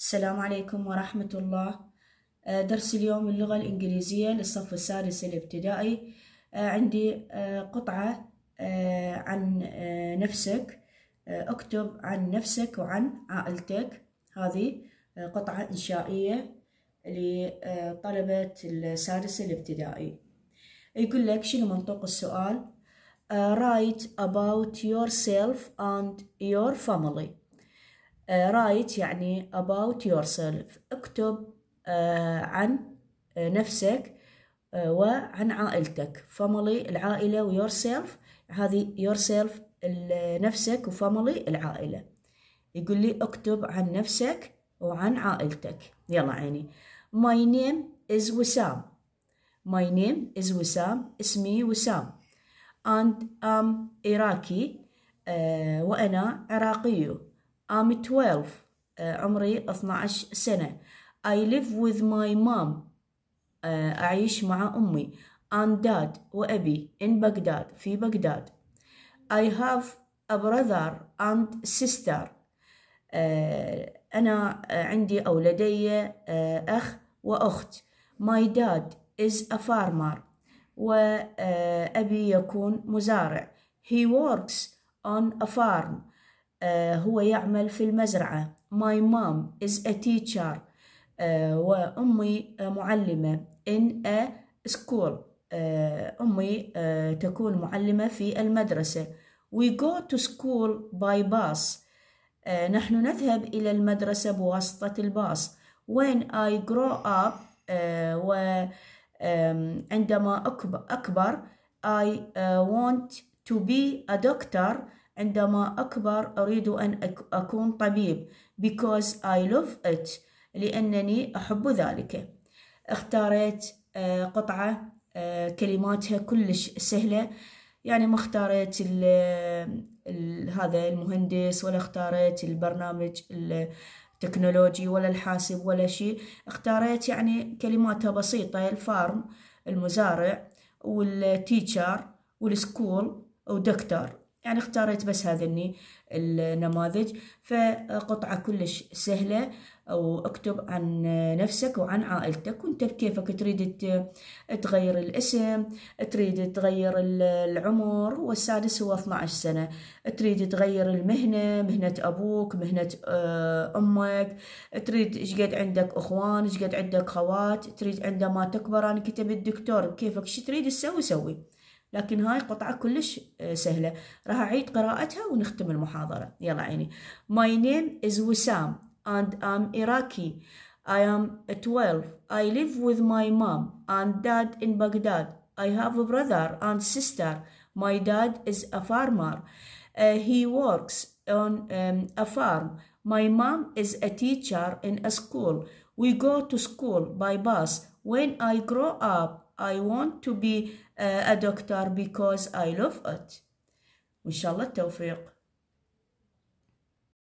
السلام عليكم ورحمة الله آه، درس اليوم اللغة الإنجليزية للصف السادس الابتدائي آه، عندي آه، قطعة عن نفسك اكتب عن نفسك وعن عائلتك هذه قطعة إنشائية لطلبة السادس الابتدائي يقول لك شنو منطوق السؤال Write about yourself and your family رايت آه، يعني about yourself اكتب آه، عن آه، نفسك وعن عائلتك family العائلة و yourself هذه yourself نفسك و family العائلة يقول لي اكتب عن نفسك وعن عائلتك يلا عيني my name is وسام my name is وسام اسمي وسام and I'm Iraqi uh, وأنا عراقي I'm 12 عمري 12 سنة I live with my mom أعيش مع أمي and dad وأبي in بغداد في بغداد I have a brother and sister أنا عندي أو لدي أخ وأخت My dad is a farmer وأبي يكون مزارع He works on a farm آه، هو يعمل في المزرعة My mom is a teacher آه، وأمي معلمة in a school آه، أمي تكون معلمة في المدرسة We go to school by bus نحن نذهب إلى المدرسة بواسطة الباص When I grow up وعندما أكبر I want to be a doctor عندما أكبر أريد أن أكون طبيب because I love it لأنني أحب ذلك اختاريت آه، قطعة آه، كلماتها كلش سهلة يعني ما اختاريت ال الـ هذا المهندس ولا اختاريت البرنامج التكنولوجي ولا الحاسب ولا شيء اختاريت يعني كلماتها بسيطة الفارم المزارع والتيتشر والسكول ودكتور يعني اختاريت بس هذني النماذج فقطعة كلش سهلة واكتب عن نفسك وعن عائلتك وانت بكيفك تريد تغير الاسم تريد تغير العمر والسادس هو 12 سنة تريد تغير المهنة مهنة ابوك مهنة آه، امك تريد ايش قد عندك اخوان ايش قد عندك خوات تريد عندما تكبر انا كتبت دكتور بكيفك شو تريد تسوي سوي لكن هاي قطعة كلش سهلة راح أعيد قراءتها ونختم المحاضرة يلا عيني My name is Wissam and I'm Iraqi I am 12 I live with my mom and dad in Baghdad I have a brother and sister My dad is a farmer uh, He works on um, a farm My mom is a teacher in a school We go to school by bus When I grow up I want to be a doctor because I love it وإن شاء الله التوفيق